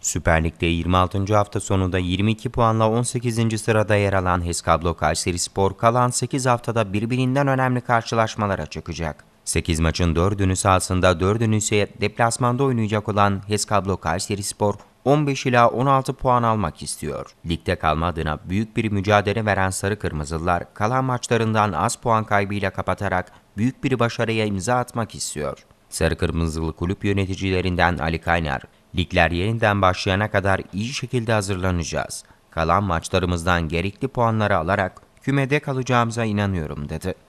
Süper Lig'de 26. hafta sonunda 22 puanla 18. sırada yer alan Heskablo Kayseri Spor kalan 8 haftada birbirinden önemli karşılaşmalara çıkacak. 8 maçın 4'ünü sahasında 4'ünü ise deplasmanda oynayacak olan Heskablo Kayseri Spor 15 ila 16 puan almak istiyor. Ligde kalma adına büyük bir mücadele veren Sarı Kırmızılar kalan maçlarından az puan kaybıyla kapatarak büyük bir başarıya imza atmak istiyor. Sarı Kırmızılı kulüp yöneticilerinden Ali Kaynar, Ligler yeniden başlayana kadar iyi şekilde hazırlanacağız. Kalan maçlarımızdan gerekli puanları alarak kümede kalacağımıza inanıyorum dedi.